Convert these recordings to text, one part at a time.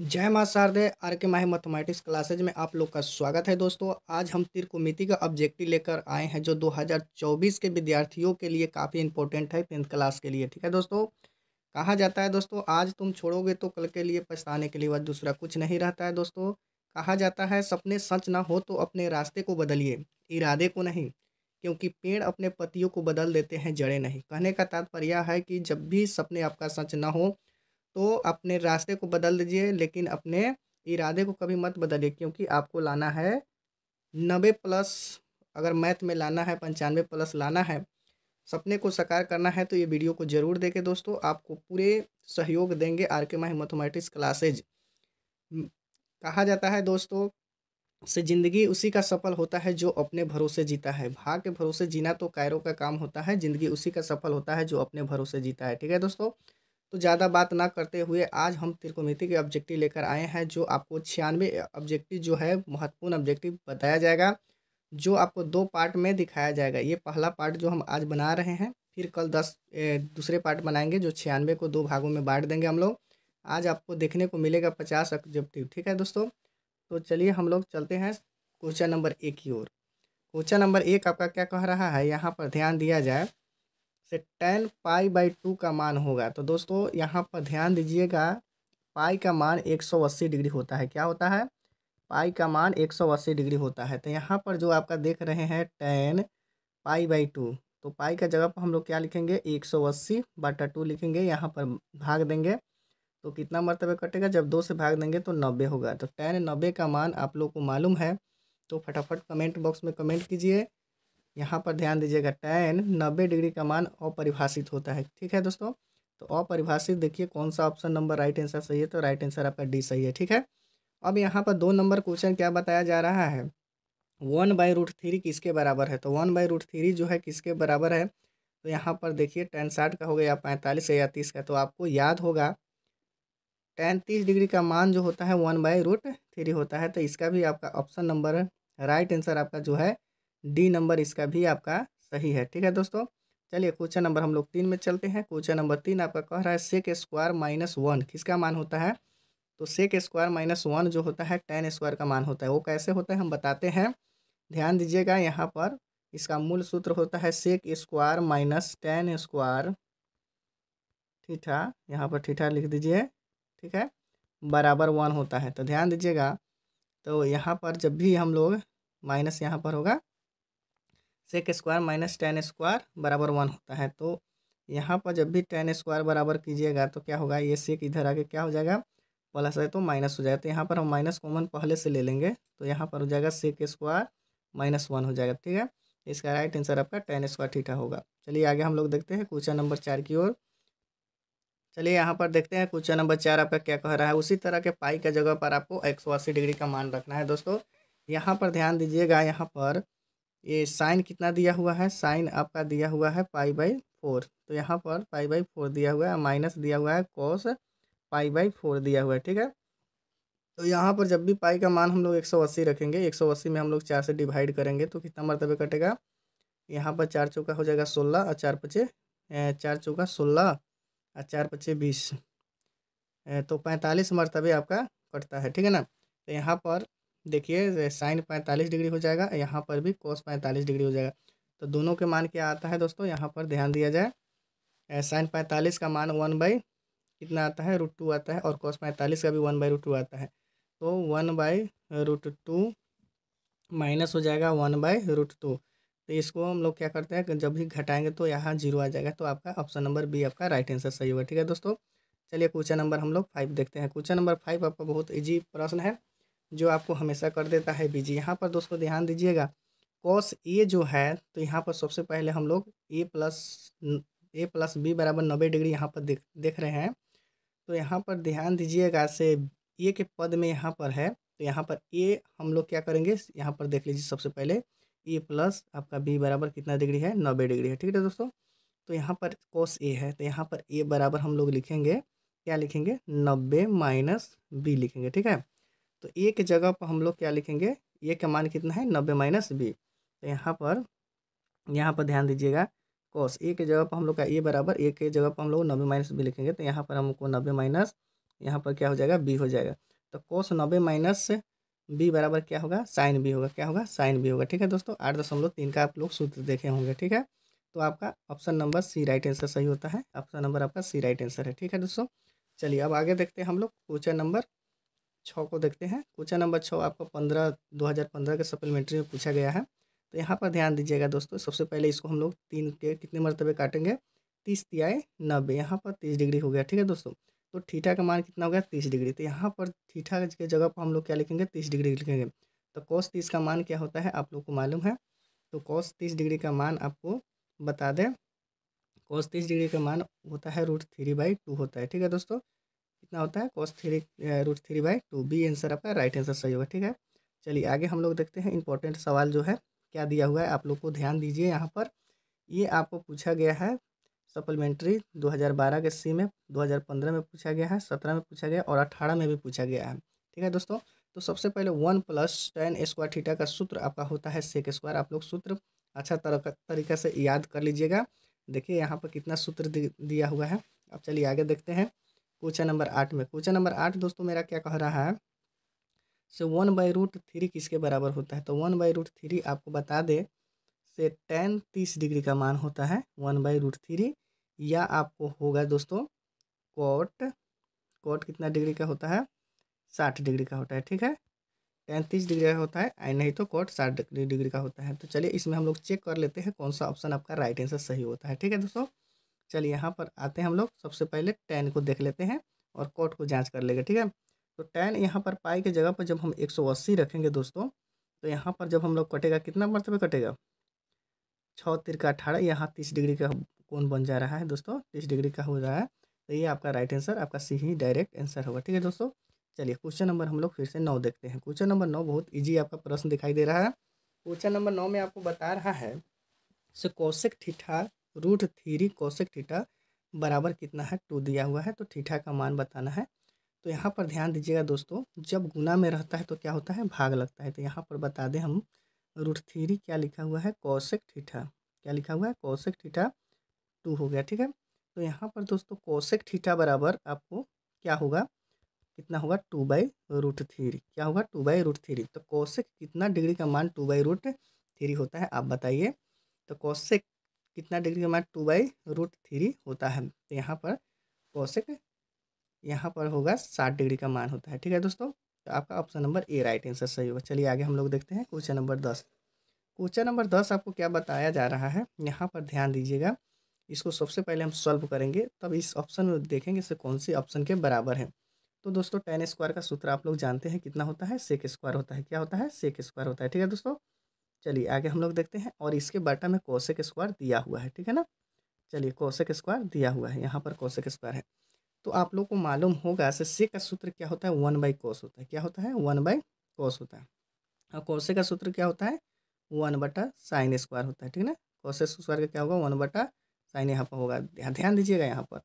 जय माँ शारदे आर के माहे मैथमेटिक्स क्लासेज में आप लोग का स्वागत है दोस्तों आज हम त्रिकोमिति का ऑब्जेक्टिव लेकर आए हैं जो 2024 के विद्यार्थियों के लिए काफ़ी इंपॉर्टेंट है टेंथ क्लास के लिए ठीक है दोस्तों कहा जाता है दोस्तों आज तुम छोड़ोगे तो कल के लिए पछताने के लिए बाद दूसरा कुछ नहीं रहता है दोस्तों कहा जाता है सपने सच ना हो तो अपने रास्ते को बदलिए इरादे को नहीं क्योंकि पेड़ अपने पतियों को बदल देते हैं जड़े नहीं कहने का तात्पर्य है कि जब भी सपने आपका सच ना हो तो अपने रास्ते को बदल दीजिए लेकिन अपने इरादे को कभी मत बदलिए क्योंकि आपको लाना है नब्बे प्लस अगर मैथ में लाना है पंचानवे प्लस लाना है सपने को साकार करना है तो ये वीडियो को ज़रूर देखें दोस्तों आपको पूरे सहयोग देंगे आर के माही मैथमेटिक्स क्लासेज कहा जाता है दोस्तों से ज़िंदगी उसी का सफल होता है जो अपने भरोसे जीता है भाग के भरोसे जीना तो कायरों का काम होता है ज़िंदगी उसी का सफल होता है जो अपने भरोसे जीता है ठीक है दोस्तों तो ज़्यादा बात ना करते हुए आज हम त्रिकोमिति के ऑब्जेक्टिव लेकर आए हैं जो आपको छियानवे ऑब्जेक्टिव जो है महत्वपूर्ण ऑब्जेक्टिव बताया जाएगा जो आपको दो पार्ट में दिखाया जाएगा ये पहला पार्ट जो हम आज बना रहे हैं फिर कल दस ए, दूसरे पार्ट बनाएंगे जो छियानवे को दो भागों में बांट देंगे हम लोग आज आपको देखने को मिलेगा पचास ऑब्जेक्टिव ठीक है दोस्तों तो चलिए हम लोग चलते हैं क्वेश्चन नंबर एक की ओर क्वेश्चन नंबर एक आपका क्या कह रहा है यहाँ पर ध्यान दिया जाए से टेन पाई बाई टू का मान होगा तो दोस्तों यहाँ पर ध्यान दीजिएगा पाई का मान एक सौ अस्सी डिग्री होता है क्या होता है पाई का मान एक सौ अस्सी डिग्री होता है तो यहाँ पर जो आपका देख रहे हैं टेन पाई बाई टू तो पाई का जगह पर हम लोग क्या लिखेंगे एक सौ अस्सी बाटा टू लिखेंगे यहाँ पर भाग देंगे तो कितना मरतबे कटेगा जब दो से भाग देंगे तो नब्बे होगा तो टेन नब्बे का मान आप लोग को मालूम है तो फटाफट कमेंट बॉक्स में कमेंट कीजिए यहाँ पर ध्यान दीजिएगा टेन नब्बे डिग्री का मान अपरिभाषित होता है ठीक है दोस्तों तो अपरिभाषित देखिए कौन सा ऑप्शन नंबर राइट आंसर सही है तो राइट आंसर आपका डी सही है ठीक है अब यहाँ पर दो नंबर क्वेश्चन क्या बताया जा रहा है वन बाई रूट थ्री किसके बराबर है तो वन बाई रूट थ्री जो है किसके बराबर है तो यहाँ पर देखिए टेन साठ का हो गया या पैंतालीस या तीस का तो आपको याद होगा टेन तीस डिग्री का मान जो होता है वन बाई रूट थ्री होता है तो इसका भी आपका ऑप्शन नंबर राइट आंसर आपका जो है डी नंबर इसका भी आपका सही है ठीक है दोस्तों चलिए क्वेश्चन नंबर हम लोग तीन में चलते हैं क्वेश्चन नंबर तीन आपका कह रहा है सेक स्क्वायर माइनस वन किसका मान होता है तो सेक स्क्वायर माइनस वन जो होता है टेन स्क्वायर का मान होता है वो कैसे होता है हम बताते हैं ध्यान दीजिएगा यहाँ पर इसका मूल सूत्र होता है sec square minus tan square theta यहाँ पर ठीठा लिख दीजिए ठीक है बराबर वन होता है तो ध्यान दीजिएगा तो यहाँ पर जब भी हम लोग माइनस यहाँ पर होगा sec square minus tan square बराबर वन होता है तो यहाँ पर जब भी टेन स्क्वायर बराबर कीजिएगा तो क्या होगा ये सेक इधर आके क्या हो जाएगा प्लस है तो माइनस हो जाएगा तो यहाँ पर हम माइनस कॉमन पहले से ले लेंगे तो यहाँ पर हो जाएगा सेक स्क्वायर माइनस वन हो जाएगा ठीक है इसका राइट आंसर आपका टेन स्क्वायर ठीठा होगा चलिए आगे हम लोग देखते हैं क्वेश्चन नंबर चार की ओर चलिए यहाँ पर देखते हैं क्वेश्चन नंबर चार आपका क्या कह रहा है उसी तरह के पाई का जगह पर आपको एक डिग्री का मान रखना है दोस्तों यहाँ पर ध्यान दीजिएगा यहाँ पर ये साइन कितना दिया हुआ है साइन आपका दिया हुआ है पाई बाई फोर तो यहाँ पर पाई बाई फोर दिया हुआ है माइनस दिया हुआ है कॉस पाई बाई फोर दिया हुआ है ठीक है तो यहाँ पर जब भी पाई का मान हम लोग एक सौ अस्सी रखेंगे एक सौ अस्सी में हम लोग चार से डिवाइड करेंगे तो कितना मरतबे कटेगा यहाँ पर चार चौका हो जाएगा सोलह और चार पचे चार चौका सोलह और चार पचे बीस तो पैंतालीस मरतबे आपका कटता है ठीक है ना तो यहाँ पर देखिए साइन पैंतालीस डिग्री हो जाएगा यहाँ पर भी कोस पैंतालीस डिग्री हो जाएगा तो दोनों के मान क्या आता है दोस्तों यहाँ पर ध्यान दिया जाए साइन पैंतालीस का मान वन बाई कितना आता है रूट टू आता है और कोस पैंतालीस का भी वन बाई रूट टू आता है तो one by root two minus हो जाएगा वन बाई रूट टू तो इसको हम लोग क्या करते हैं जब भी घटाएंगे तो यहाँ जीरो आ जाएगा तो आपका ऑप्शन नंबर बी आपका राइट आंसर सही होगा ठीक है दोस्तों चलिए क्वेश्चन नंबर हम लोग फाइव देखते हैं क्वेश्चन नंबर फाइव आपका बहुत ईजी प्रश्न है जो आपको हमेशा कर देता है बिजी यहाँ पर दोस्तों ध्यान दीजिएगा कॉस ए जो है तो यहाँ पर सबसे पहले हम लोग A plus A plus B बराबर नब्बे डिग्री यहाँ पर देख देख रहे हैं तो यहाँ पर ध्यान दीजिएगा से ए के पद में यहाँ पर है तो यहाँ पर ए हम लोग क्या करेंगे यहाँ पर देख लीजिए सबसे पहले ए प्लस आपका बी बराबर कितना डिग्री है नब्बे डिग्री है ठीक है दोस्तों तो यहाँ पर कॉस ए है तो यहाँ पर ए बराबर हम लोग लिखेंगे क्या लिखेंगे नब्बे माइनस बी लिखेंगे ठीक है तो ए के जगह पर हम लोग क्या लिखेंगे ए का मान कितना है नब्बे माइनस बी तो यहाँ पर यहाँ पर ध्यान दीजिएगा कॉस ए के जगह पर हम लोग का ए बराबर ए के जगह पर हम लोग नब्बे माइनस बी लिखेंगे तो यहाँ पर हमको नब्बे माइनस यहाँ पर क्या हो जाएगा बी हो जाएगा तो कॉस नब्बे माइनस बी बराबर क्या होगा साइन बी होगा क्या होगा साइन बी होगा ठीक है दोस्तों आठ दशमलव तीन का आप लोग सूत्र देखे होंगे ठीक है तो आपका option number C right answer सही होता है ऑप्शन नंबर आपका सी राइट आंसर है ठीक है दोस्तों चलिए अब आगे देखते हैं हम लोग क्वेश्चन नंबर छः को देखते हैं क्वेश्चन नंबर छः आपको पंद्रह दो हज़ार पंद्रह के सप्लीमेंट्री में पूछा गया है तो यहाँ पर ध्यान दीजिएगा दोस्तों सबसे पहले इसको हम लोग तीन के कितने मरतबे काटेंगे तीस तिहाई नब्बे यहाँ पर तीस डिग्री हो गया ठीक है दोस्तों तो ठीठा का मान कितना हो गया तीस डिग्री तो यहाँ पर ठीठा के जगह पर हम लोग क्या लिखेंगे तीस डिग्री लिखेंगे तो कौस तीस का मान क्या होता है आप लोग को मालूम है तो कौस तीस डिग्री का मान आपको बता दें कौस तीस डिग्री का मान होता है रूट थ्री बाई टू होता है ठीक है दोस्तों कितना होता है cos three root three by two B answer आपका राइट आंसर सही होगा ठीक है चलिए आगे हम लोग देखते हैं इंपॉर्टेंट सवाल जो है क्या दिया हुआ है आप लोग को ध्यान दीजिए यहाँ पर ये आपको पूछा गया है सप्लीमेंट्री 2012 के सी में 2015 में पूछा गया है 17 में पूछा गया और 18 में भी पूछा गया है ठीक है दोस्तों तो सबसे पहले one plus tan square theta का सूत्र आपका होता है सेक स्क्वायर आप लोग सूत्र अच्छा तरीका से याद कर लीजिएगा देखिए यहाँ पर कितना सूत्र दिया हुआ है अब चलिए आगे देखते हैं क्वेश्चन नंबर आठ में क्वेश्चन नंबर आठ दोस्तों मेरा क्या कह रहा है से वन बाई रूट थ्री किसके बराबर होता है तो वन बाई रूट थ्री आपको बता दे से टेन तीस डिग्री का मान होता है वन बाई रूट थ्री या आपको होगा दोस्तों कोट कोट कितना डिग्री का होता है साठ डिग्री का होता है ठीक है टेन तीस डिग्री का होता है एंड नहीं तो कोट साठ डिग्री का होता है तो चलिए इसमें हम लोग चेक कर लेते हैं कौन सा ऑप्शन आपका राइट आंसर सही होता है ठीक है दोस्तों चलिए यहाँ पर आते हैं हम लोग सबसे पहले टेन को देख लेते हैं और कोट को जांच कर लेंगे ठीक है तो टेन यहाँ पर पाई की जगह पर जब हम एक सौ अस्सी रखेंगे दोस्तों तो यहाँ पर जब हम लोग कटेगा कितना मरतबे कटेगा छः तिर का अठारह यहाँ तीस डिग्री का कौन बन जा रहा है दोस्तों तीस डिग्री का हो रहा है तो ये आपका राइट आंसर आपका सी ही डायरेक्ट आंसर होगा ठीक है दोस्तों चलिए क्वेश्चन नंबर हम लोग फिर से नौ देखते हैं क्वेश्चन नंबर नौ बहुत ईजी आपका प्रश्न दिखाई दे रहा है क्वेश्चन नंबर नौ में आपको बता रहा है से cosec theta root three cosec theta बराबर कितना है टू दिया हुआ है तो थीठा का मान बताना है तो यहाँ पर ध्यान दीजिएगा दोस्तों जब गुना में रहता है तो क्या होता है भाग लगता है तो यहाँ पर बता दें हम रूट थ्री क्या लिखा हुआ है कौशिक ठीठा क्या लिखा हुआ है कौशिक ठीठा टू हो गया ठीक है तो यहाँ पर दोस्तों कौशिक ठीठा बराबर आपको क्या होगा कितना होगा टू बाई रूट थ्री क्या होगा टू बाई रूट थ्री तो कौशिक कितना डिग्री का मान टू बाई रूट थ्री होता है आप बताइए तो कौशिक कितना डिग्री का मान टू बाई रूट थ्री होता है तो यहाँ पर कौशिक यहाँ पर होगा साठ डिग्री का मान होता है ठीक है दोस्तों तो आपका option number A right answer सही होगा चलिए आगे हम लोग देखते हैं क्वेश्चन नंबर दस क्वेश्चन नंबर दस आपको क्या बताया जा रहा है यहाँ पर ध्यान दीजिएगा इसको सबसे पहले हम सॉल्व करेंगे तब इस ऑप्शन में देखेंगे इसे कौन से ऑप्शन के बराबर है तो दोस्तों टेन स्क्वायर का सूत्र आप लोग जानते हैं कितना होता है सेक स्क्वायर होता है क्या होता है सेक स्क्वायर होता है ठीक है दोस्तों चलिए आगे हम लोग देखते हैं और इसके बाटा में कोसेक स्क्वायर दिया हुआ है ठीक है ना चलिए कौशिक स्क्वायर दिया हुआ है यहाँ पर कौशिक स्क्वायर है तो आप लोग को मालूम होगा से से का सूत्र क्या होता है वन बाई कोस होता है क्या होता है वन बाई कोस होता है और कौशे का सूत्र क्या होता है वन बटा साइन स्क्वायर होता है ठीक है ना कोसे स्क्वायर का क्या होगा वन बटा साइन यहाँ पर होगा ध्यान दीजिएगा यहाँ पर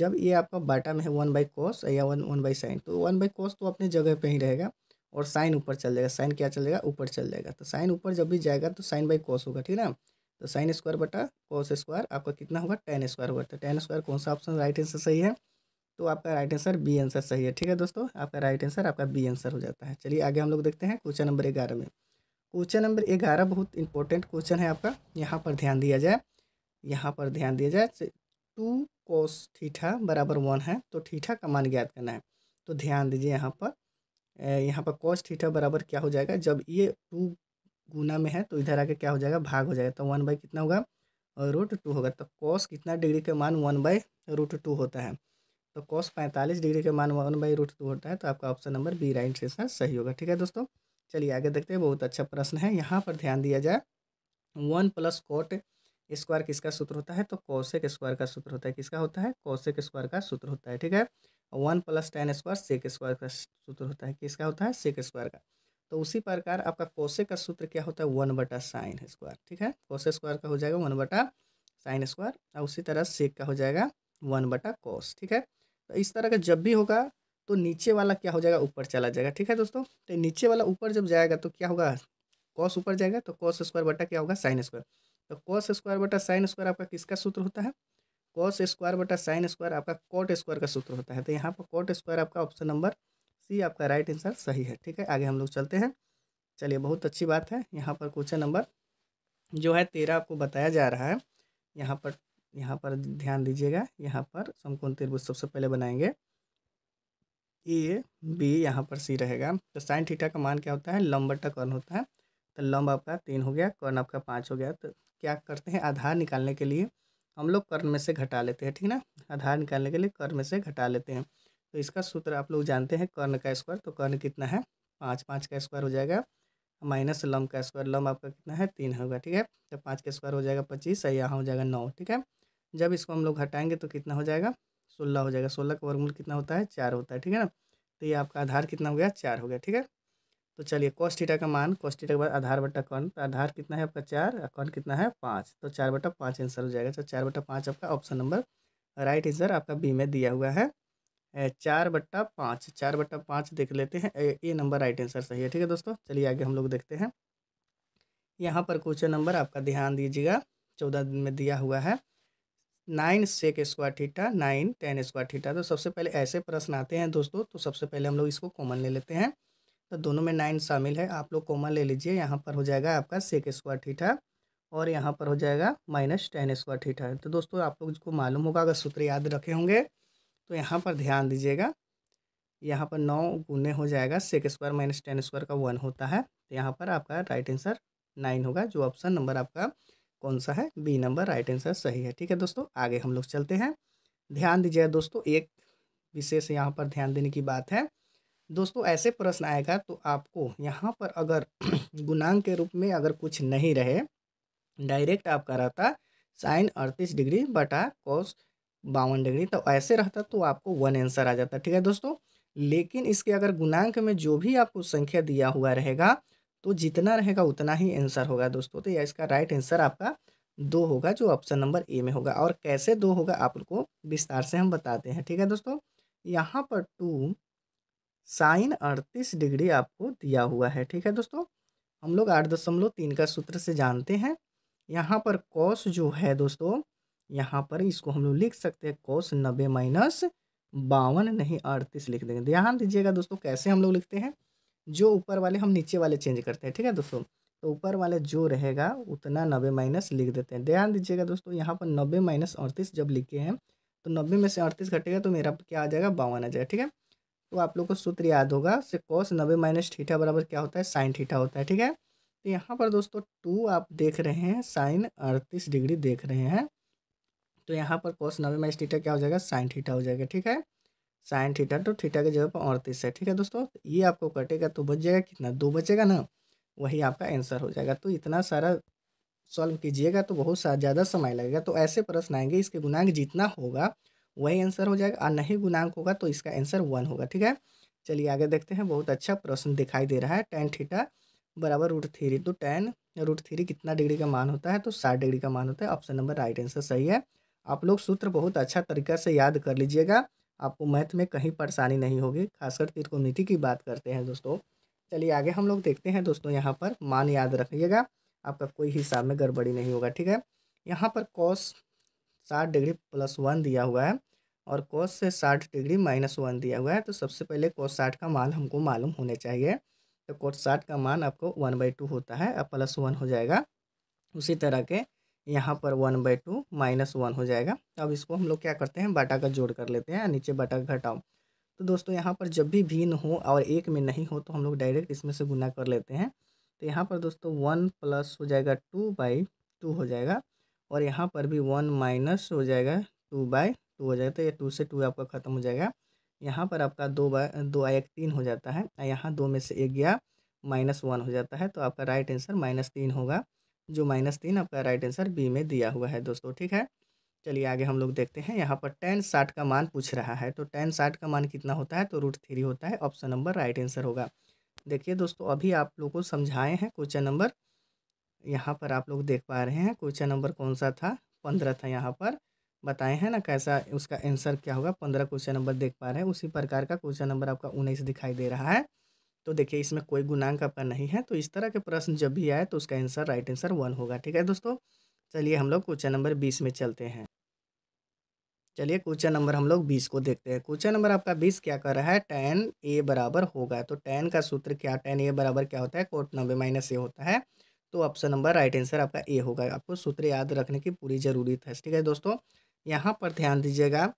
जब ये आपका बाटा में है वन बाई कोस या वन वन बाई साइन तो वन बाई कोस तो अपने जगह पे ही रहेगा और साइन ऊपर चल जाएगा साइन क्या चल जाएगा ऊपर चल जाएगा तो साइन ऊपर जब भी जाएगा तो साइन बाई कॉस होगा ठीक है ना तो साइन स्क्वायर बटा कॉस स्क्वायर आपका कितना होगा टेन स्क्वायर होगा तो टेन स्क्वायर कौन सा ऑप्शन राइट आंसर सही है तो आपका राइट आंसर बी आंसर सही है ठीक है दोस्तों आपका राइट आंसर आपका बी आंसर हो जाता है चलिए आगे हम लोग देखते हैं क्वेश्चन नंबर ग्यारह में क्वेश्चन नंबर ग्यारह बहुत इंपॉर्टेंट क्वेश्चन है आपका यहाँ पर ध्यान दिया जाए यहाँ पर ध्यान दिया जाए टू कोस थीठा बराबर वन है तो थीठा का मान ज्ञात करना है तो ध्यान दीजिए यहाँ पर यहाँ पर कॉस थीटा बराबर क्या हो जाएगा जब ये टू गुना में है तो इधर आके क्या हो जाएगा भाग हो जाएगा तो वन बाई कितना होगा रूट टू होगा तो कॉस कितना डिग्री का मान वन बाई रूट टू होता है तो कॉस पैंतालीस डिग्री का मान वन बाई रूट टू होता है तो आपका ऑप्शन नंबर बी राइट से सही होगा ठीक है दोस्तों चलिए आगे देखते हैं बहुत अच्छा प्रश्न है यहाँ पर ध्यान दिया जाए वन प्लस कॉट स्क्वायर किसका सूत्र होता है तो कौशिक स्क्वायर का सूत्र होता है किसका होता है कौशिक स्क्वायर का सूत्र होता है ठीक है one plus tan square sec square का सूत्र होता है किसका होता है सेक स्क्वायर का तो उसी प्रकार आपका कोसे का सूत्र क्या होता है वन बटा साइन स्क्वायर ठीक है कोसे स्क्वायर का हो जाएगा वन बटा साइन स्क्वायर और उसी तरह सेक का हो जाएगा वन बटा कोस ठीक है तो इस तरह का जब भी होगा तो नीचे वाला क्या हो जाएगा ऊपर चला जाएगा ठीक है दोस्तों तो नीचे वाला ऊपर जब जाएगा तो क्या होगा कॉस ऊपर जाएगा तो कॉस स्क्वायर बटा क्या होगा साइन स्क्वायर तो कॉस स्क्वायर बटा साइन स्क्वायर आपका किसका सूत्र होता है कॉस स्क्वायर बटा साइन स्क्वायर आपका कोट स्क्वायर का सूत्र होता है तो यहाँ पर कोट स्क्वायर आपका ऑप्शन नंबर सी आपका राइट आंसर सही है ठीक है आगे हम लोग चलते हैं चलिए बहुत अच्छी बात है यहाँ पर क्वेश्चन नंबर जो है तेरह आपको बताया जा रहा है यहाँ पर यहाँ पर ध्यान दीजिएगा यहाँ पर समकोण त्रिभुज सबसे पहले बनाएंगे ए बी यहाँ पर सी रहेगा तो साइन थीटा का मान क्या होता है लंब बटा कर्ण होता है तो लंब आपका तीन हो गया कर्ण आपका पाँच हो गया तो क्या करते हैं आधार निकालने के लिए हम लोग कर्म में से घटा लेते हैं ठीक ना आधार निकालने के लिए कर्म में से घटा लेते हैं तो इसका सूत्र आप लोग जानते हैं कर्ण का स्क्वायर तो कर्ण कितना है पाँच पाँच का स्क्वायर हो जाएगा माइनस लम का स्क्वायर लम आपका कितना है तीन होगा ठीक है तो पाँच का स्क्वायर हो जाएगा पच्चीस और यहाँ हो जाएगा नौ ठीक है जब इसको हम लोग हटाएंगे तो कितना हो जाएगा सोलह हो जाएगा सोलह का वर्गमूल कितना होता है चार होता है ठीक है ना तो ये आपका आधार कितना हो गया चार हो गया ठीक है तो चलिए कॉस का मान कॉस के बाद आधार बटा कौन तो आधार कितना है आपका चार कौन कितना है पाँच तो चार बटा पाँच आंसर हो जाएगा तो चार बटा पाँच आपका ऑप्शन नंबर राइट आंसर आपका बी में दिया हुआ है चार बट्टा पाँच चार बट्टा पाँच देख लेते हैं ए नंबर राइट आंसर सही है ठीक है दोस्तों चलिए आगे हम लोग देखते हैं यहाँ पर क्वेश्चन नंबर आपका ध्यान दीजिएगा चौदह में दिया हुआ है nine sec square theta nine tan square theta तो सबसे पहले ऐसे प्रश्न आते हैं दोस्तों तो सबसे पहले हम लोग इसको कॉमन ले लेते हैं तो दोनों में नाइन शामिल है आप लोग कोमा ले लीजिए यहाँ पर हो जाएगा आपका सेक स्क्वायर थीठा और यहाँ पर हो जाएगा माइनस टेन स्क्वायर थीठा तो दोस्तों आप लोग को मालूम होगा अगर सूत्र याद रखे होंगे तो यहाँ पर ध्यान दीजिएगा यहाँ पर नौ गुने हो जाएगा sec square minus tan square का वन होता है तो यहाँ पर आपका राइट आंसर नाइन होगा जो ऑप्शन नंबर आपका कौन सा है बी नंबर राइट आंसर सही है ठीक है दोस्तों आगे हम लोग चलते हैं ध्यान दीजिएगा दोस्तों एक विशेष यहाँ पर ध्यान देने की बात है दोस्तों ऐसे प्रश्न आएगा तो आपको यहाँ पर अगर गुणांक के रूप में अगर कुछ नहीं रहे डायरेक्ट आपका रहता साइन अड़तीस डिग्री बटा कॉस बावन डिग्री तो ऐसे रहता तो आपको वन आंसर आ जाता ठीक है दोस्तों लेकिन इसके अगर गुणांक में जो भी आपको संख्या दिया हुआ रहेगा तो जितना रहेगा उतना ही आंसर होगा दोस्तों तो या इसका राइट आंसर आपका दो होगा जो ऑप्शन नंबर ए में होगा और कैसे दो होगा आप लोग को विस्तार से हम बताते हैं ठीक है दोस्तों यहाँ पर टू साइन अड़तीस डिग्री आपको दिया हुआ है ठीक है दोस्तों हम लोग आठ दशमलव तीन का सूत्र से जानते हैं यहाँ पर कॉस जो है दोस्तों यहाँ पर इसको हम लोग लिख सकते हैं कॉस नब्बे माइनस बावन नहीं अड़तीस लिख देंगे ध्यान दीजिएगा दोस्तों कैसे हम लोग लिखते हैं जो ऊपर वाले हम नीचे वाले चेंज करते हैं ठीक है दोस्तों तो ऊपर वाले जो रहेगा उतना नब्बे माइनस लिख देते हैं ध्यान दीजिएगा दोस्तों यहाँ पर नब्बे माइनस अड़तीस जब लिखे हैं तो नब्बे में से अड़तीस घटेगा तो मेरा क्या आ जाएगा बावन आ जाएगा ठीक है तो आप लोग को सूत्र याद होगा से कॉस नब्बे माइनस ठीठा बराबर क्या होता है साइन ठीठा होता है ठीक है तो यहाँ पर दोस्तों टू आप देख रहे हैं साइन अड़तीस डिग्री देख रहे हैं तो यहाँ पर कॉस नब्बे माइनस ठीठा क्या हो जाएगा साइन ठीठा हो जाएगा ठीक है साइन ठीठा तो ठीठा की जगह पर अड़तीस है ठीक है दोस्तों तो ये आपको कटेगा तो बच जाएगा कितना दो बचेगा ना वही आपका आंसर हो जाएगा तो इतना सारा सॉल्व कीजिएगा तो बहुत ज़्यादा समय लगेगा तो ऐसे प्रश्न आएंगे इसके गुणांक जितना होगा वही आंसर हो जाएगा और नहीं गुणांक होगा तो इसका आंसर वन होगा ठीक है चलिए आगे देखते हैं बहुत अच्छा प्रश्न दिखाई दे रहा है टेन थीटा बराबर रूट थ्री तो टेन रूट थ्री कितना डिग्री का मान होता है तो साठ डिग्री का मान होता है ऑप्शन नंबर राइट आंसर सही है आप लोग सूत्र बहुत अच्छा तरीका से याद कर लीजिएगा आपको मैथ में कहीं परेशानी नहीं होगी खासकर त्रिकोणमिति की बात करते हैं दोस्तों चलिए आगे हम लोग देखते हैं दोस्तों यहाँ पर मान याद रखिएगा आपका कोई हिसाब में गड़बड़ी नहीं होगा ठीक है यहाँ पर कॉस साठ डिग्री प्लस वन दिया हुआ है और कोस से साठ डिग्री माइनस वन दिया हुआ है तो सबसे पहले कोस साठ का मान हमको मालूम होने चाहिए तो कोस साठ का मान आपको वन बाई टू होता है अब प्लस वन हो जाएगा उसी तरह के यहाँ पर one by two minus one हो जाएगा अब इसको हम लोग क्या करते हैं बाटा का जोड़ कर लेते हैं नीचे बाटा घटाओ तो दोस्तों यहाँ पर जब भी भिन्न हो और एक में नहीं हो तो हम लोग डायरेक्ट इसमें से गुना कर लेते हैं तो यहाँ पर दोस्तों वन प्लस हो जाएगा टू बाई टू हो जाएगा और यहाँ पर भी वन माइनस हो जाएगा टू बाय टू हो जाएगा तो ये टू से टू आपका ख़त्म हो जाएगा यहाँ पर आपका दो बाय दो एक तीन हो जाता है यहाँ दो में से एक गया माइनस वन हो जाता है तो आपका राइट आंसर माइनस तीन होगा जो माइनस तीन आपका राइट आंसर बी में दिया हुआ है दोस्तों ठीक है चलिए आगे हम लोग देखते हैं यहाँ पर टेन साठ का मान पूछ रहा है तो टेन साठ का मान कितना होता है तो रूट थ्री होता है ऑप्शन नंबर राइट आंसर होगा देखिए दोस्तों अभी आप लोग को समझाए हैं क्वेश्चन नंबर यहाँ पर आप लोग देख पा रहे हैं क्वेश्चन नंबर कौन सा था पंद्रह था यहाँ पर बताए हैं ना कैसा उसका आंसर क्या होगा पंद्रह क्वेश्चन नंबर देख पा रहे हैं उसी प्रकार का क्वेश्चन नंबर आपका उन्नीस दिखाई दे रहा है तो देखिए इसमें कोई गुणांक आपका नहीं है तो इस तरह के प्रश्न जब भी आए तो उसका आंसर राइट आंसर वन होगा ठीक है दोस्तों चलिए हम लोग क्वेश्चन नंबर बीस में चलते हैं चलिए क्वेश्चन नंबर हम लोग बीस को देखते हैं क्वेश्चन नंबर आपका बीस क्या कर रहा है टेन ए बराबर होगा तो टेन का सूत्र क्या टेन ए बराबर क्या होता है कोट नब्बे माइनस ए होता है तो ऑप्शन नंबर राइट आंसर आपका ए होगा आपको सूत्र याद रखने की पूरी ज़रूरत है ठीक है दोस्तों यहाँ पर ध्यान दीजिएगा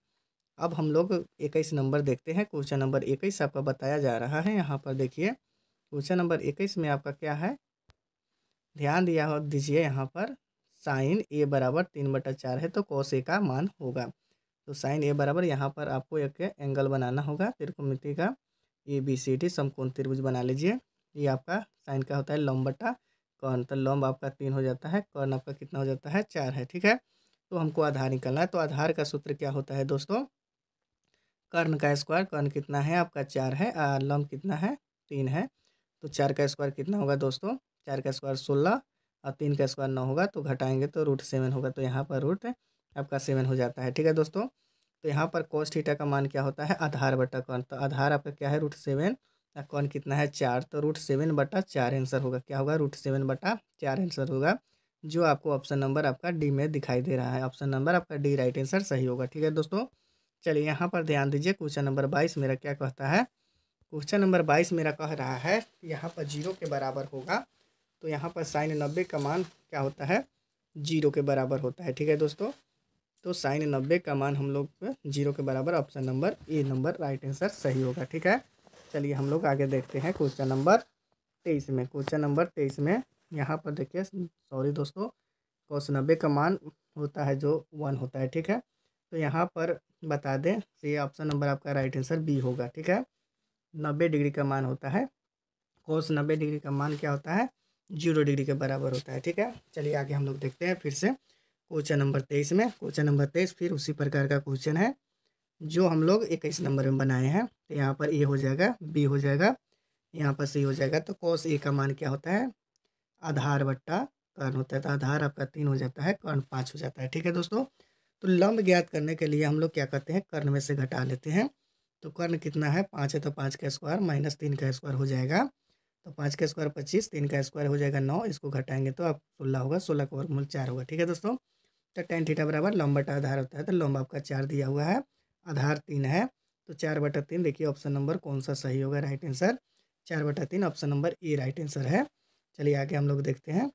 अब हम लोग इक्कीस नंबर देखते हैं क्वेश्चन नंबर इक्कीस आपका बताया जा रहा है यहाँ पर देखिए क्वेश्चन नंबर इक्कीस में आपका क्या है ध्यान दिया हो दीजिए यहाँ पर साइन ए बराबर तीन बटा चार है तो कौश ए का मान होगा तो साइन ए बराबर यहाँ पर आपको एक एंगल बनाना होगा त्रिकोमिति का ए बी सी डी समकोण त्रिभुज बना लीजिए ये आपका साइन का होता है लम्बटा बटा कर्ण तो लम्ब आपका तीन हो जाता है कर्ण आपका कितना हो जाता है चार है ठीक है तो हमको आधार निकालना है तो आधार का सूत्र क्या होता है दोस्तों कर्ण का स्क्वायर कर्ण कितना है आपका चार है लम्ब कितना है तीन है तो चार का स्क्वायर कितना होगा दोस्तों चार का स्क्वायर सोलह और तीन का स्क्वायर नौ होगा तो घटाएंगे तो रूट सेवन होगा तो यहाँ पर रूट आपका सेवन हो जाता है ठीक है दोस्तों तो यहाँ पर कोस्टीटा का मान क्या होता है आधार बटा कर्ण तो आधार आपका क्या है रूट सेवन कौन कितना है चार तो रूट सेवन बटा चार आंसर होगा क्या होगा रूट सेवन बटा चार आंसर होगा जो आपको ऑप्शन नंबर आपका डी में दिखाई दे रहा है ऑप्शन नंबर आपका डी राइट आंसर सही होगा ठीक है दोस्तों चलिए यहाँ पर ध्यान दीजिए क्वेश्चन नंबर बाईस मेरा क्या कहता है क्वेश्चन नंबर बाईस मेरा कह रहा है यहाँ पर जीरो के बराबर होगा तो यहाँ पर साइन नब्बे का मान क्या होता है जीरो के बराबर होता है ठीक है दोस्तों तो साइन नब्बे का मान हम लोग जीरो के बराबर option number A number right answer सही होगा ठीक है चलिए हम लोग आगे देखते हैं क्वेश्चन नंबर तेईस में क्वेश्चन नंबर तेईस में यहाँ पर देखिए सॉरी दोस्तों नब्बे का मान होता है जो वन होता है ठीक है तो यहाँ पर बता दें तो ये ऑप्शन नंबर आपका राइट आंसर बी होगा ठीक है नब्बे डिग्री का मान होता है कोस नब्बे डिग्री का मान क्या होता है जीरो डिग्री के बराबर होता है ठीक है चलिए आगे हम लोग देखते हैं फिर से क्वेश्चन नंबर तेईस में क्वेश्चन नंबर तेईस फिर उसी प्रकार का क्वेश्चन है जो हम लोग इक्कीस नंबर में बनाए हैं तो यहाँ पर ए हो जाएगा बी हो जाएगा यहाँ पर सी हो जाएगा तो कौस ए का मान क्या होता है आधार बट्टा कर्ण होता है तो आधार आपका तीन हो जाता है कर्ण पाँच हो जाता है ठीक है दोस्तों तो लंब ज्ञात करने के लिए हम लोग क्या करते हैं कर्ण में से घटा लेते हैं तो कर्ण कितना है पाँच है तो पाँच का स्क्वायर माइनस तीन का स्क्वायर हो जाएगा तो पाँच का स्क्वायर पच्चीस तीन का स्क्वायर हो जाएगा नौ इसको घटाएंगे तो आप सोलह होगा सोलह का वर्गमूल चार होगा ठीक है दोस्तों तो टेन थीटा बराबर लंबा आधार होता है तो लंबा आपका चार दिया हुआ है आधार तीन है तो चार बटा तीन देखिए ऑप्शन नंबर कौन सा सही होगा राइट आंसर चार बटा तीन option number A right answer है चलिए आगे हम लोग देखते हैं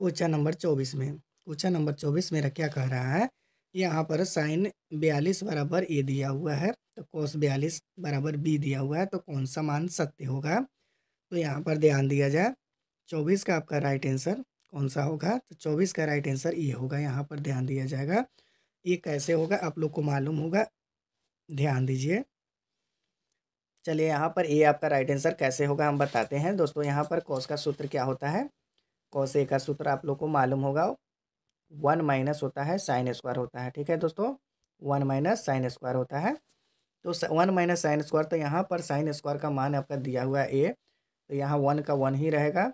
क्वेश्चन नंबर चौबीस में क्वेश्चन नंबर चौबीस मेरा क्या कह रहा है यहाँ पर साइन बयालीस बराबर ए दिया हुआ है तो कोस बयालीस बराबर बी दिया हुआ है तो कौन सा मान सत्य होगा तो यहाँ पर ध्यान दिया जाए चौबीस का आपका राइट आंसर कौन सा होगा तो चौबीस का राइट आंसर ये होगा यहाँ पर ध्यान दिया जाएगा ये कैसे होगा आप लोग को मालूम होगा ध्यान दीजिए चलिए यहाँ पर ए आपका राइट आंसर कैसे होगा हम बताते हैं दोस्तों यहाँ पर कौस का सूत्र क्या होता है कौश ए का सूत्र आप लोग को मालूम होगा वन माइनस होता है साइन स्क्वायर होता है ठीक है दोस्तों वन माइनस साइन स्क्वायर होता है तो वन माइनस साइन स्क्वायर तो यहाँ पर साइन स्क्वायर का मान आपका दिया हुआ है ए तो यहाँ वन का वन ही रहेगा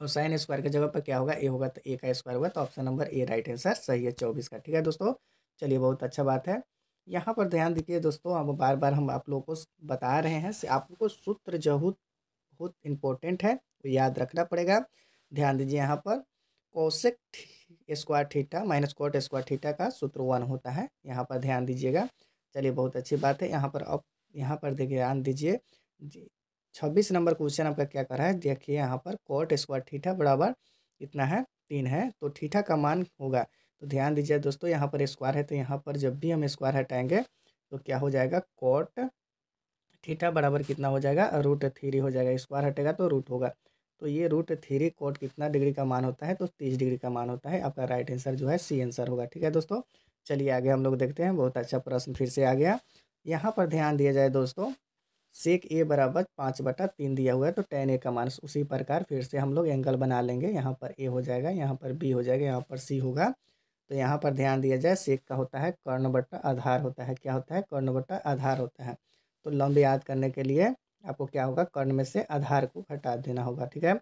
और साइन स्क्वायर की जगह पर क्या होगा ए होगा तो ए का स्क्वायर होगा तो option number A right answer सही है चौबीस का ठीक है दोस्तों चलिए बहुत अच्छा बात है यहाँ पर ध्यान दीजिए दोस्तों अब बार बार हम आप लोगों को बता रहे हैं आपको सूत्र जो बहुत इंपॉर्टेंट है तो याद रखना पड़ेगा ध्यान दीजिए यहाँ पर cosec square theta minus cot square theta का सूत्र वन होता है यहाँ पर ध्यान दीजिएगा चलिए बहुत अच्छी बात है यहाँ पर अब यहाँ पर देखिए ध्यान दीजिए छब्बीस नंबर क्वेश्चन आपका क्या कर रहा है देखिए यहाँ पर कोट स्क्वायर ठीठा बराबर इतना है तीन है तो ठीठा का मान होगा तो ध्यान दीजिए दोस्तों यहाँ पर स्क्वायर है तो यहाँ पर जब भी हम स्क्वायर हटाएंगे तो क्या हो जाएगा कोट ठीठा बराबर कितना हो जाएगा रूट थ्री हो जाएगा स्क्वायर हटेगा तो रूट होगा तो ये रूट थ्री कोट कितना डिग्री का मान होता है तो तीस डिग्री का मान होता है आपका राइट आंसर जो है सी आंसर होगा ठीक है दोस्तों चलिए आगे हम लोग देखते हैं बहुत अच्छा प्रश्न फिर से आ गया यहाँ पर ध्यान दिया जाए दोस्तों सेक ए बराबर पाँच बटा तीन दिया हुआ है तो टेन ए का मान उसी प्रकार फिर से हम लोग एंगल बना लेंगे यहाँ पर ए हो जाएगा यहाँ पर बी हो जाएगा यहाँ पर सी होगा तो यहाँ पर ध्यान दिया जाए सेक का होता है कर्ण बटा आधार होता है क्या होता है कर्ण बटा आधार होता है तो लंब याद करने के लिए आपको क्या होगा कर्ण में से आधार को घटा देना होगा ठीक है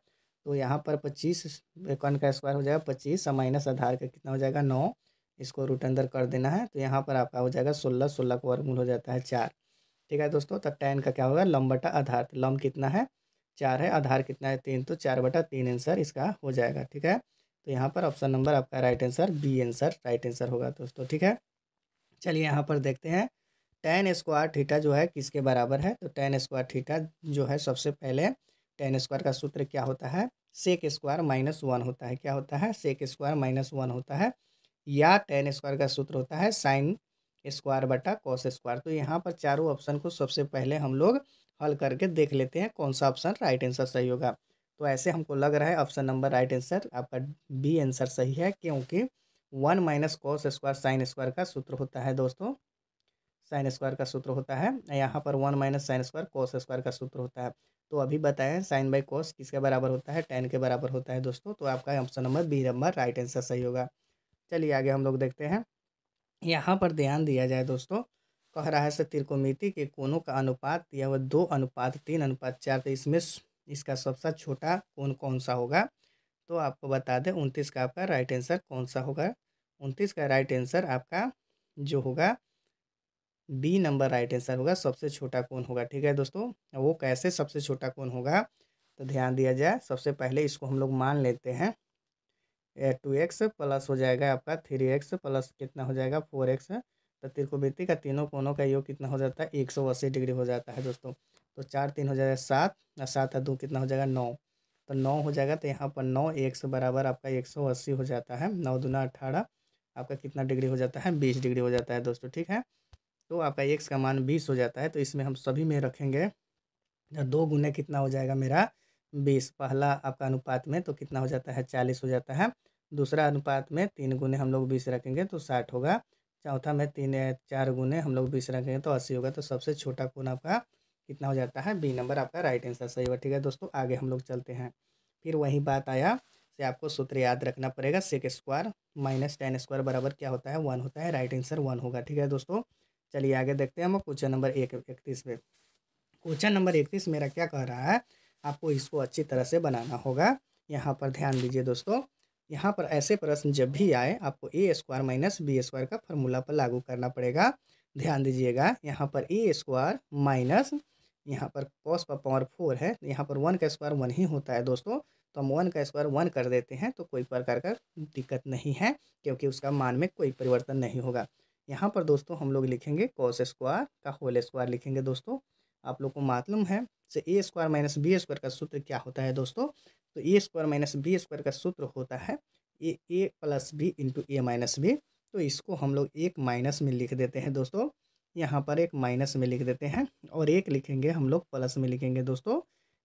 तो यहाँ पर पच्चीस कर्ण का स्क्वायर हो जाएगा पच्चीस माइनस आधार का कितना हो जाएगा नौ इसको रूट अंदर कर देना है तो यहाँ पर आपका हो जाएगा सोलह सोलह का वर्गमूल हो जाता है चार ठीक है दोस्तों तो टेन का क्या होगा लम बटा आधार तो लम कितना है चार है आधार कितना है तीन तो चार बटा तीन आंसर इसका हो जाएगा ठीक है तो यहाँ पर ऑप्शन नंबर आपका right answer B answer right answer होगा दोस्तों ठीक है चलिए यहाँ पर देखते हैं टेन स्क्वायर थीटा जो है किसके बराबर है तो टेन स्क्वायर थीटा जो है सबसे पहले टेन स्क्वायर का सूत्र क्या होता है सेक स्क्वायर माइनस वन होता है क्या होता है सेक स्क्वायर माइनस वन होता है या टेन स्क्वायर का सूत्र होता है साइन स्क्वायर बटा कॉस स्क्वायर तो यहाँ पर चारों ऑप्शन को सबसे पहले हम लोग हल करके देख लेते हैं कौन सा ऑप्शन राइट आंसर सही होगा तो ऐसे हमको लग रहा है ऑप्शन नंबर राइट आंसर आपका बी आंसर सही है क्योंकि one minus cos square sine square का सूत्र होता है दोस्तों साइन स्क्वायर का सूत्र होता है यहाँ पर one minus sine square cos square का सूत्र होता है तो अभी बताएं साइन बाई कॉस किसके बराबर होता है टेन के बराबर होता है दोस्तों तो आपका option number B number right answer सही होगा चलिए आगे हम लोग देखते हैं यहाँ पर ध्यान दिया जाए दोस्तों कह रहा है से त्रिकोमिति के कोनों का अनुपात दिया हुआ दो अनुपात तीन अनुपात चार तो इसमें इसका सबसे छोटा कोण कौन सा होगा तो आपको बता दें उनतीस का आपका राइट आंसर कौन सा होगा उनतीस का राइट आंसर आपका जो होगा बी नंबर राइट आंसर होगा सबसे छोटा कौन होगा ठीक है दोस्तों वो कैसे सबसे छोटा कौन होगा तो ध्यान दिया जाए सबसे पहले इसको हम लोग मान लेते हैं टू एक्स प्लस हो जाएगा आपका थ्री एक्स प्लस कितना हो जाएगा फोर एक्स तो त्रिकोवृत्ति का तीनों कोनों का योग कितना हो जाता है एक सौ अस्सी डिग्री हो जाता है दोस्तों तो चार तीन हो जाएगा सात और सात और दो कितना हो जाएगा नौ तो नौ हो जाएगा तो यहाँ पर नौ एक सौ बराबर आपका एक सौ अस्सी हो जाता है नौ दुना अठारह आपका कितना डिग्री हो जाता है बीस डिग्री हो जाता है दोस्तों ठीक है तो आपका एक्स का मान बीस हो जाता है तो इसमें हम सभी में रखेंगे तो दो गुना कितना हो जाएगा मेरा बीस पहला आपका अनुपात में तो कितना हो जाता है चालीस हो जाता है दूसरा अनुपात में तीन गुने हम लोग बीस रखेंगे तो साठ होगा चौथा में तीन चार गुने हम लोग बीस रखेंगे तो अस्सी होगा तो सबसे छोटा कोण आपका कितना हो जाता है बी नंबर आपका राइट आंसर सही होगा ठीक है दोस्तों आगे हम लोग चलते हैं फिर वही बात आया से आपको सूत्र याद रखना पड़ेगा sec square minus tan square बराबर क्या होता है वन होता है राइट आंसर वन होगा ठीक है दोस्तों चलिए आगे देखते हैं हम क्वेश्चन नंबर एक इकतीस पे क्वेश्चन नंबर इकतीस मेरा क्या कह रहा है आपको इसको अच्छी तरह से बनाना होगा यहाँ पर ध्यान दीजिए दोस्तों यहाँ पर ऐसे प्रश्न जब भी आए आपको A square minus B square का फॉर्मूला पर लागू करना पड़ेगा ध्यान दीजिएगा यहाँ पर ए स्क्वायर माइनस यहाँ पर कॉस पर पावर फोर है यहाँ पर वन का स्क्वायर वन ही होता है दोस्तों तो हम वन का स्क्वायर वन कर देते हैं तो कोई प्रकार का दिक्कत नहीं है क्योंकि उसका मान में कोई परिवर्तन नहीं होगा यहाँ पर दोस्तों हम लोग लिखेंगे कॉस स्क्वायर का होल स्क्वायर लिखेंगे दोस्तों आप लोग को मालूम है से A square minus B square का सूत्र क्या होता है दोस्तों तो A square minus B square का सूत्र होता है A A plus B into A minus B तो इसको हम लोग एक माइनस में लिख देते हैं दोस्तों यहाँ पर एक माइनस में लिख देते हैं और एक लिखेंगे हम लोग प्लस में लिखेंगे दोस्तों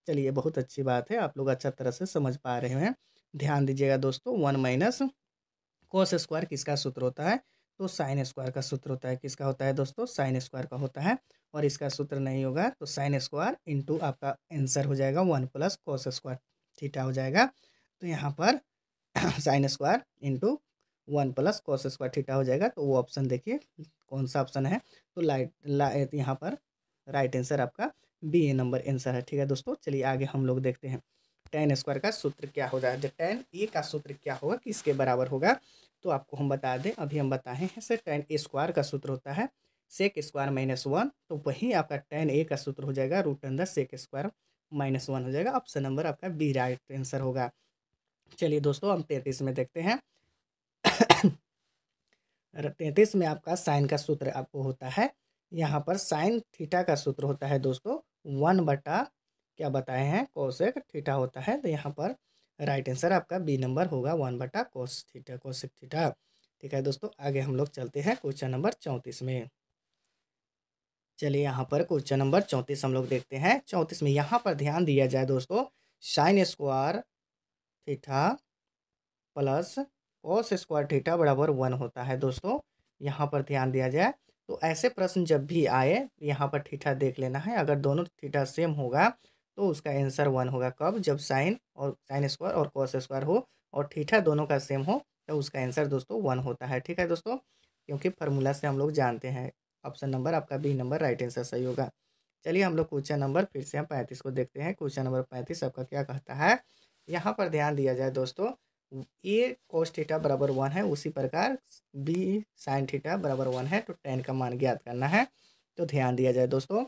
चलिए बहुत अच्छी बात है आप लोग अच्छा तरह से समझ पा रहे हैं ध्यान दीजिएगा दोस्तों वन माइनस कोस स्क्वायर किसका सूत्र होता है तो साइन स्क्वायर का सूत्र होता है किसका होता है दोस्तों साइन स्क्वायर का होता है और इसका सूत्र नहीं होगा तो साइन स्क्वायर इंटू आपका आंसर हो जाएगा one plus cos square theta हो जाएगा तो यहाँ पर sine square into one plus cos square theta हो जाएगा तो वो ऑप्शन देखिए कौन सा ऑप्शन है तो लाइट ला यहाँ पर राइट आंसर आपका बी ए नंबर आंसर है ठीक है दोस्तों चलिए आगे हम लोग देखते हैं टेन स्क्वायर का सूत्र क्या हो जाए जब टेन ए का सूत्र क्या होगा किसके बराबर होगा तो आपको हम बता दें अभी हम बताए हैं सर टेन ए स्क्वायर का सूत्र होता है सेक स्क्वायर माइनस वन तो वही आपका टेन ए का सूत्र हो जाएगा रूट अंदर सेक स्क्वायर माइनस वन हो जाएगा ऑप्शन नंबर आपका बी राइट आंसर होगा चलिए दोस्तों हम तैंतीस में देखते हैं तैंतीस में आपका साइन का सूत्र आपको होता है यहाँ पर साइन थीटा का सूत्र होता है दोस्तों वन बटा क्या बताए हैं कोसेक थीटा होता है तो यहाँ पर राइट आंसर आपका बी नंबर होगा वन बटा कोस थीटा कोसेक थीटा ठीक है दोस्तों आगे हम लोग चलते हैं क्वेश्चन नंबर चौंतीस में चलिए यहाँ पर क्वेश्चन नंबर चौंतीस हम लोग देखते हैं चौंतीस में यहाँ पर ध्यान दिया जाए दोस्तों sine square theta plus cos square theta बराबर वन होता है दोस्तों यहाँ पर ध्यान दिया जाए तो ऐसे प्रश्न जब भी आए यहाँ पर थीठा देख लेना है अगर दोनों थीठा सेम होगा तो उसका आंसर वन होगा कब जब साइन और साइन स्क्वायर और कॉस स्क्वायर हो और ठीठा दोनों का सेम हो तो उसका आंसर दोस्तों वन होता है ठीक है दोस्तों क्योंकि फार्मूला से हम लोग जानते हैं ऑप्शन नंबर आपका बी नंबर राइट आंसर सही होगा चलिए हम लोग क्वेश्चन नंबर फिर से हम पैंतीस को देखते हैं क्वेश्चन नंबर पैंतीस आपका क्या कहता है यहाँ पर ध्यान दिया जाए दोस्तों ए कोस थीटा बराबर वन है उसी प्रकार बी साइन थीटा बराबर वन है तो टेन का मान ज्ञात करना है तो ध्यान दिया जाए दोस्तों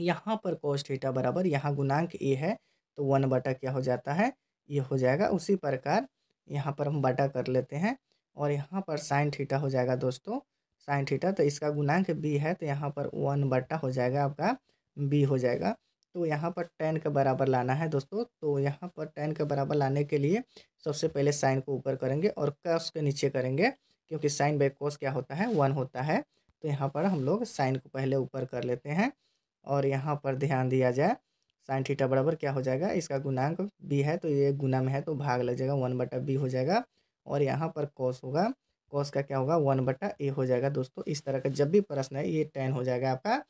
यहाँ पर कोस थीटा बराबर यहाँ गुणांक ए है तो वन बटा क्या हो जाता है ये हो जाएगा उसी प्रकार यहाँ पर हम बटा कर लेते हैं और यहाँ पर साइन थीटा हो जाएगा दोस्तों साइन थीटा तो इसका गुणांक बी है तो यहाँ पर वन बटा हो जाएगा आपका बी हो जाएगा तो यहाँ पर टेन के बराबर लाना है दोस्तों तो यहाँ पर टेन के बराबर लाने के लिए सबसे पहले साइन को ऊपर करेंगे और कॉस के नीचे करेंगे क्योंकि साइन बाई कोस क्या होता है वन होता है तो यहाँ पर हम लोग साइन को पहले ऊपर कर लेते हैं और यहाँ पर ध्यान दिया जाए साइन थीटा बराबर क्या हो जाएगा इसका गुणांक बी है तो ये गुना में है तो भाग लग जाएगा वन बटा बी हो जाएगा और यहाँ पर कॉस होगा कॉस का क्या होगा वन बटा ए हो जाएगा दोस्तों इस तरह का जब भी प्रश्न है ये टेन हो जाएगा आपका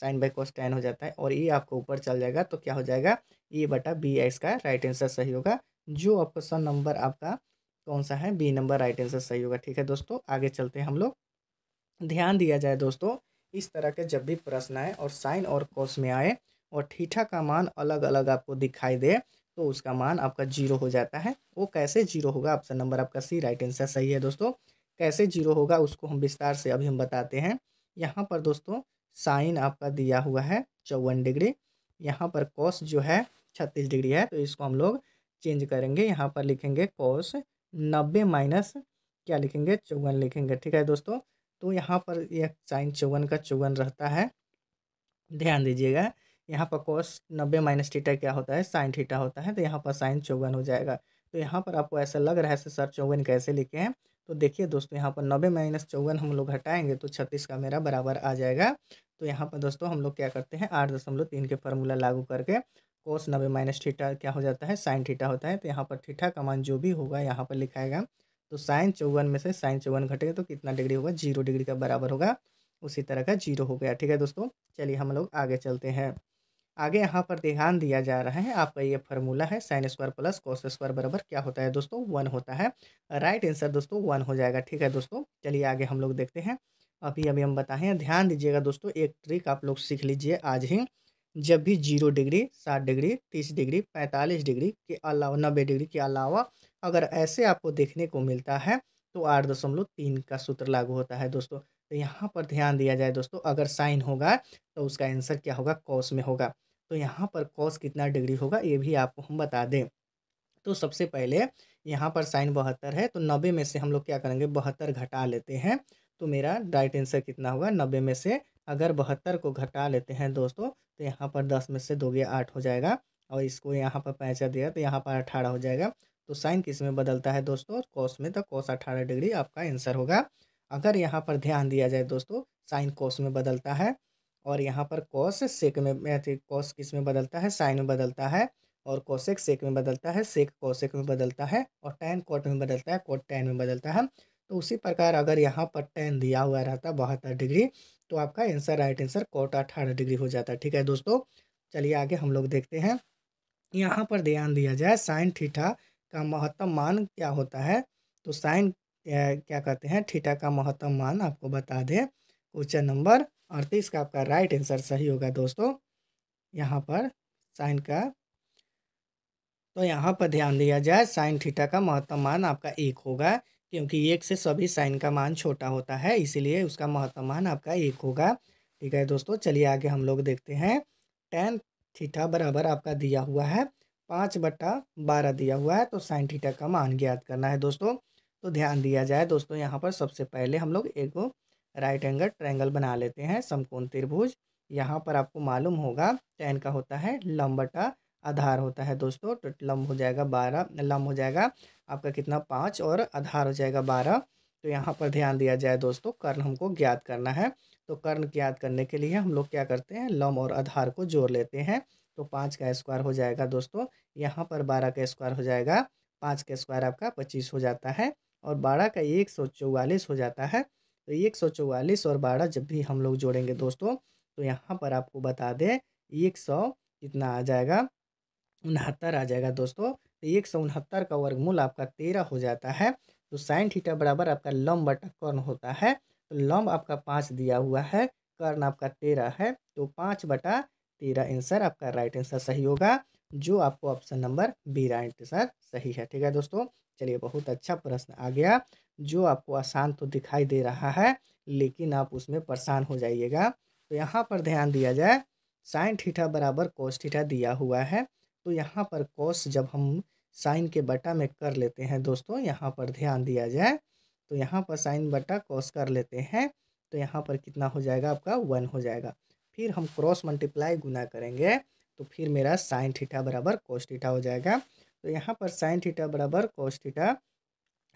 साइन बाई कॉस टेन हो जाता है और ये आपको ऊपर चल जाएगा तो क्या हो जाएगा ए बटा बी एक्स का राइट आंसर सही होगा जो ऑप्शन नंबर आपका कौन सा है बी नंबर राइट आंसर सही होगा ठीक है दोस्तों आगे चलते हैं हम लोग ध्यान दिया जाए दोस्तों इस तरह के जब भी प्रश्न आए और साइन और कोस में आए और ठीठा का मान अलग अलग आपको दिखाई दे तो उसका मान आपका जीरो हो जाता है वो कैसे जीरो होगा ऑप्शन नंबर आपका सी राइट आंसर सही है दोस्तों कैसे जीरो होगा उसको हम विस्तार से अभी हम बताते हैं यहाँ पर दोस्तों साइन आपका दिया हुआ है चौवन डिग्री यहाँ पर कॉस जो है छत्तीस डिग्री है तो इसको हम लोग चेंज करेंगे यहाँ पर लिखेंगे कॉस नब्बे माइनस क्या लिखेंगे चौवन लिखेंगे ठीक है दोस्तों तो यहाँ पर यह साइन चौवन का चौवन रहता है ध्यान दीजिएगा यहाँ पर कोस नब्बे माइनस थीटा क्या होता है साइन थीटा होता है तो यहाँ पर साइन चौवन हो जाएगा तो यहाँ पर आपको ऐसा लग रहा है सर चौवन कैसे लिखे हैं तो देखिए दोस्तों यहाँ पर नब्बे माइनस चौवन हम लोग हटाएंगे तो छत्तीस का मेरा बराबर आ जाएगा तो यहाँ पर दोस्तों हम लोग क्या करते हैं आठ दशमलव तीन के फार्मूला लागू करके कोस नब्बे माइनस थीटा क्या हो जाता है साइन थीटा होता है तो यहाँ पर थीटा का मान जो भी होगा यहाँ पर लिखाएगा तो साइन चौवन में से साइन चौवन घटेगा तो कितना डिग्री होगा जीरो डिग्री का बराबर होगा उसी तरह का जीरो हो गया ठीक है दोस्तों चलिए हम लोग आगे चलते हैं आगे यहाँ पर ध्यान दिया जा रहा है आपका ये फार्मूला है sine square plus cos square बराबर क्या होता है दोस्तों वन होता है राइट आंसर दोस्तों वन हो जाएगा ठीक है दोस्तों चलिए आगे हम लोग देखते हैं अभी अभी हम बताएं ध्यान दीजिएगा दोस्तों एक ट्रिक आप लोग सीख लीजिए आज ही जब भी जीरो डिग्री सात डिग्री तीस डिग्री पैंतालीस डिग्री के अलावा नब्बे डिग्री के अलावा अगर ऐसे आपको देखने को मिलता है तो आठ दशमलव तीन का सूत्र लागू होता है दोस्तों तो यहाँ पर ध्यान दिया जाए दोस्तों अगर साइन होगा तो उसका आंसर क्या होगा कॉस में होगा तो यहाँ पर कॉस कितना डिग्री होगा ये भी आपको हम बता दें तो सबसे पहले यहाँ पर साइन बहत्तर है तो नब्बे में से हम लोग क्या करेंगे बहत्तर घटा लेते हैं तो मेरा राइट आंसर कितना होगा नब्बे में से अगर बहत्तर को घटा लेते हैं दोस्तों तो यहाँ पर दस में से दो गया आठ हो जाएगा और इसको यहाँ पर पैंचा दिया तो यहाँ पर अठारह हो जाएगा तो साइन किस में बदलता है दोस्तों और में तो कौस अठारह डिग्री आपका आंसर होगा अगर यहाँ पर ध्यान दिया जाए दोस्तों साइन कोस में बदलता है और यहाँ पर कॉस सेक में कॉस तो किस में बदलता है साइन में बदलता है और कोसेक सेक में बदलता है सेक कोसेक में बदलता है और टेन कोट में बदलता है कोट टेन में बदलता है तो उसी प्रकार अगर यहाँ पर टेन दिया हुआ रहता बहत्तर डिग्री तो आपका आंसर राइट आंसर कोट अठारह डिग्री हो जाता है ठीक है दोस्तों चलिए आगे हम लोग देखते हैं यहाँ पर ध्यान दिया जाए साइन ठीठा का महत्तम मान क्या होता है तो साइन क्या कहते हैं थीटा का महत्तम मान आपको बता दें क्वेश्चन नंबर अड़तीस का आपका राइट आंसर सही होगा दोस्तों यहाँ पर साइन का तो यहाँ पर ध्यान दिया जाए साइन थीटा का महत्तम मान आपका एक होगा क्योंकि एक से सभी साइन का मान छोटा होता है इसीलिए उसका महत्तम मान आपका एक होगा ठीक है दोस्तों चलिए आगे हम लोग देखते हैं टेन थीटा बराबर आपका दिया हुआ है पाँच बट्टा बारह दिया हुआ है तो साइन थीटा का मान ज्ञात करना है दोस्तों तो ध्यान दिया जाए दोस्तों यहाँ पर सबसे पहले हम लोग एक राइट एंगल ट्रायंगल बना लेते हैं समकोण त्रिभुज यहाँ पर आपको मालूम होगा टेन का होता है लम्ब बटा आधार होता है दोस्तों तो लम्ब हो जाएगा बारह लम्ब हो जाएगा आपका कितना पाँच और आधार हो जाएगा बारह तो यहाँ पर ध्यान दिया जाए दोस्तों कर्ण हमको ज्ञात करना है तो कर्ण ज्ञात करने के लिए हम लोग क्या करते हैं लम्ब और आधार को जोड़ लेते हैं तो पाँच का स्क्वायर हो जाएगा दोस्तों यहाँ पर बारह का स्क्वायर हो जाएगा पाँच का स्क्वायर आपका पच्चीस हो जाता है और बारह का एक सौ चौवालीस हो जाता है तो एक सौ चौवालीस और बारह जब भी हम लोग जोड़ेंगे दोस्तों तो यहाँ पर आपको बता दें एक सौ कितना आ जाएगा उनहत्तर आ जाएगा दोस्तों तो एक सौ उनहत्तर का वर्गमूल आपका तेरह हो जाता है तो साइन थीटा बराबर आपका लम्ब बटा कर्ण होता है तो लम्ब आपका पाँच दिया हुआ है कर्ण आपका तेरह है तो पाँच बटा तेरह आंसर आपका राइट आंसर सही होगा जो आपको option number B right answer सही है ठीक है दोस्तों चलिए बहुत अच्छा प्रश्न आ गया जो आपको आसान तो दिखाई दे रहा है लेकिन आप उसमें परेशान हो जाइएगा तो यहाँ पर ध्यान दिया जाए साइन ठीठा बराबर कोस ठीठा दिया हुआ है तो यहाँ पर कोस जब हम साइन के बटा में कर लेते हैं दोस्तों यहाँ पर ध्यान दिया जाए तो यहाँ पर साइन बटा कोस कर लेते हैं तो यहाँ पर कितना हो जाएगा आपका वन हो जाएगा फिर हम क्रॉस मल्टीप्लाई गुना करेंगे तो फिर मेरा साइन थीटा बराबर कोस थीटा हो जाएगा तो यहाँ पर साइन थीटा बराबर कोस थीटा